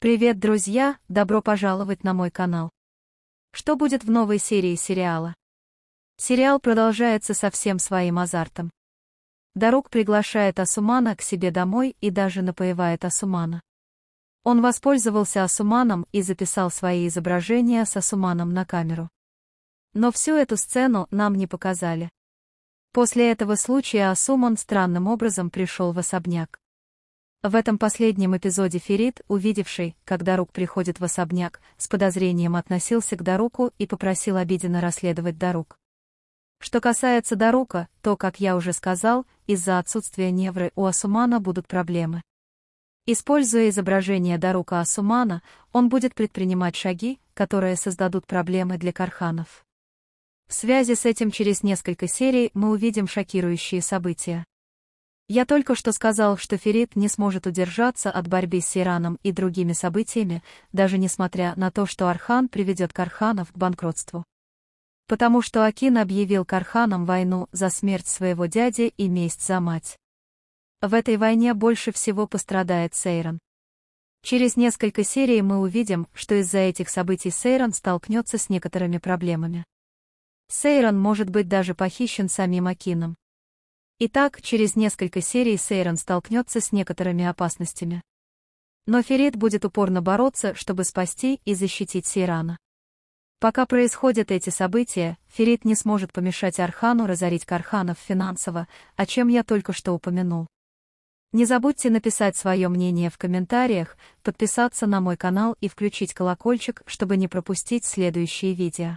Привет, друзья! Добро пожаловать на мой канал. Что будет в новой серии сериала? Сериал продолжается со всем своим азартом. Дарук приглашает Асумана к себе домой и даже напоевает Асумана. Он воспользовался Асуманом и записал свои изображения с Асуманом на камеру. Но всю эту сцену нам не показали. После этого случая Асуман странным образом пришел в особняк. В этом последнем эпизоде Ферид, увидевший, как Дарук приходит в особняк, с подозрением относился к Даруку и попросил обиденно расследовать Дарук. Что касается Дарука, то, как я уже сказал, из-за отсутствия невры у Асумана будут проблемы. Используя изображение Дарука Асумана, он будет предпринимать шаги, которые создадут проблемы для карханов. В связи с этим через несколько серий мы увидим шокирующие события. Я только что сказал, что Ферит не сможет удержаться от борьбы с Ираном и другими событиями, даже несмотря на то, что Архан приведет Карханов к банкротству. Потому что Акин объявил Карханам войну за смерть своего дяди и месть за мать. В этой войне больше всего пострадает Сейрон. Через несколько серий мы увидим, что из-за этих событий Сейрон столкнется с некоторыми проблемами. Сейрон может быть даже похищен самим Акином. Итак, через несколько серий Сейрон столкнется с некоторыми опасностями. Но Ферит будет упорно бороться, чтобы спасти и защитить Сейрана. Пока происходят эти события, Ферит не сможет помешать Архану разорить Карханов финансово, о чем я только что упомянул. Не забудьте написать свое мнение в комментариях, подписаться на мой канал и включить колокольчик, чтобы не пропустить следующие видео.